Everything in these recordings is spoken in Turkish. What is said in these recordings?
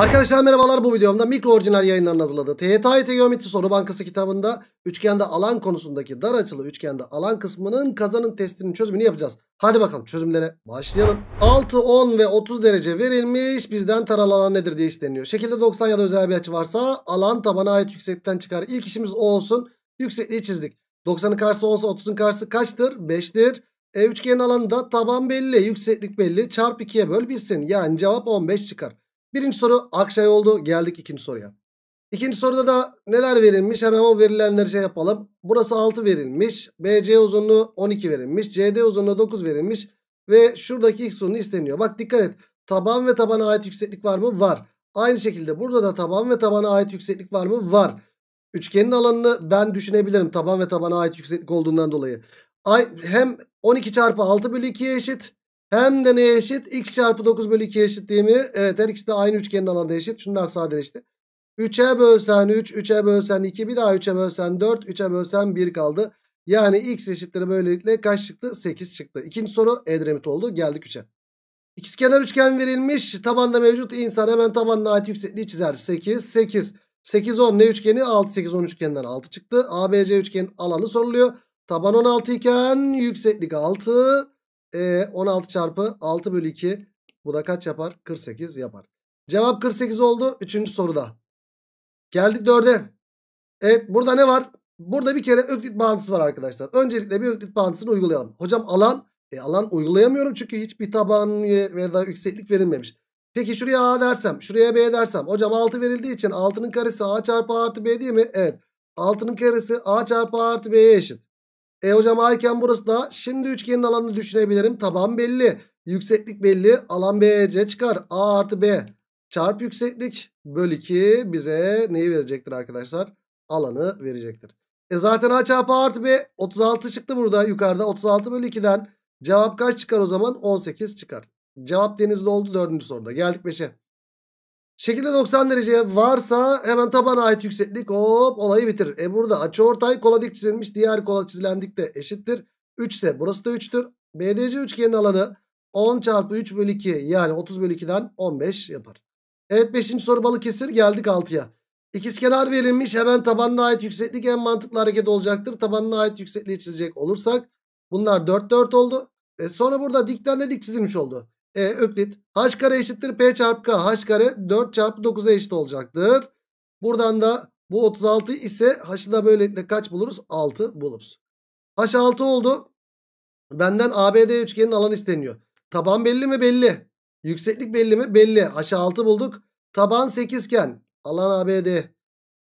Arkadaşlar merhabalar bu videomda mikro orijinal yayınlarının hazırladığı TYT Geometri Soru Bankası kitabında üçgende alan konusundaki dar açılı üçgende alan kısmının kazanın testinin çözümünü yapacağız. Hadi bakalım çözümlere başlayalım. 6, 10 ve 30 derece verilmiş bizden taralı alan nedir diye isteniyor. Şekilde 90 ya da özel bir açı varsa alan tabana ait yüksekten çıkar. İlk işimiz o olsun. Yüksekliği çizdik. 90'ın karşısı 10, 30'un karşısı kaçtır? 5'tir. E, üçgenin alanında taban belli, yükseklik belli. Çarp 2'ye böl bilsin. Yani cevap 15 çıkar. Birinci soru Akşay oldu. Geldik ikinci soruya. İkinci soruda da neler verilmiş? Hemen o verilenleri şey yapalım. Burası 6 verilmiş. BC uzunluğu 12 verilmiş. CD uzunluğu 9 verilmiş. Ve şuradaki x uzunluğu isteniyor. Bak dikkat et. Taban ve tabana ait yükseklik var mı? Var. Aynı şekilde burada da taban ve tabana ait yükseklik var mı? Var. Üçgenin alanını ben düşünebilirim. Taban ve tabana ait yükseklik olduğundan dolayı. Ay, hem 12 çarpı 6 bölü 2'ye eşit. Hem de neye eşit? X çarpı 9 bölü 2 eşit değil mi? Evet her ikisi de aynı üçgenin alanında eşit. Şunlar sadeleşti. 3'e bölsen 3, 3'e bölsen 2, bir daha 3'e bölsen 4, 3'e bölsen 1 kaldı. Yani x eşittir böylelikle kaç çıktı? 8 çıktı. İkinci soru Edremit oldu. Geldik 3'e. İkizkenar üçgen verilmiş. Tabanda mevcut insan hemen tabanına ait yüksekliği çizer. 8, 8. 8, 10 ne üçgeni? 6, 8, 10 üçgeninden 6 çıktı. ABC üçgenin alanı soruluyor. Taban 16 iken yükseklik 6. E 16 çarpı 6 bölü 2 bu da kaç yapar? 48 yapar. Cevap 48 oldu. Üçüncü soruda. Geldik 4'e. Evet burada ne var? Burada bir kere öklit bağıntısı var arkadaşlar. Öncelikle bir öklit bağıntısını uygulayalım. Hocam alan. E alan uygulayamıyorum çünkü hiçbir taban ya da yükseklik verilmemiş. Peki şuraya A dersem, şuraya B dersem. Hocam 6 verildiği için 6'nın karesi A çarpı A artı B değil mi? Evet. 6'nın karesi A çarpı A artı B'ye eşit. E hocam ayken burası da şimdi üçgenin alanını düşünebilirim. Taban belli. Yükseklik belli. Alan BC çıkar. A artı B çarp yükseklik bölü 2 bize neyi verecektir arkadaşlar? Alanı verecektir. E zaten A çarpı A artı B 36 çıktı burada yukarıda. 36 bölü 2'den cevap kaç çıkar o zaman? 18 çıkar. Cevap denizli oldu 4. soruda. Geldik 5'e. Şekilde 90 dereceye varsa hemen tabana ait yükseklik hop olayı bitirir. E burada açı ortay kola dik çizilmiş. Diğer kola çizilen de eşittir. 3 ise burası da 3'tür. BDC üçgenin alanı 10 çarpı 3 bölü 2 yani 30 bölü 2'den 15 yapar. Evet 5. soru balık kesir geldik 6'ya. İkizkenar verilmiş hemen tabanına ait yükseklik en mantıklı hareket olacaktır. Tabanına ait yüksekliği çizecek olursak bunlar 4 4 oldu. E sonra burada dikten de dik çizilmiş oldu. E, öklit. H kare eşittir P çarpı K. H kare 4 çarpı 9'a eşit olacaktır. Buradan da bu 36 ise H'ı da böylelikle kaç buluruz? 6 buluruz. H 6 oldu. Benden ABD üçgenin alan isteniyor. Taban belli mi? Belli. Yükseklik belli mi? Belli. H 6 bulduk. Taban 8 iken alan ABD.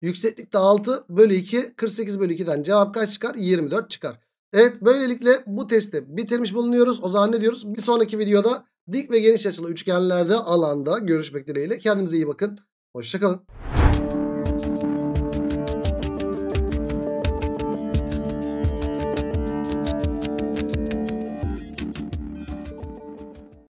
Yükseklik de 6 bölü 2. 48 bölü 2'den cevap kaç çıkar? 24 çıkar. Evet böylelikle bu testi bitirmiş bulunuyoruz. O zaman ne diyoruz? Bir sonraki videoda Dik ve geniş açılı üçgenlerde alanda görüşmek dileğiyle. Kendinize iyi bakın. Hoşçakalın.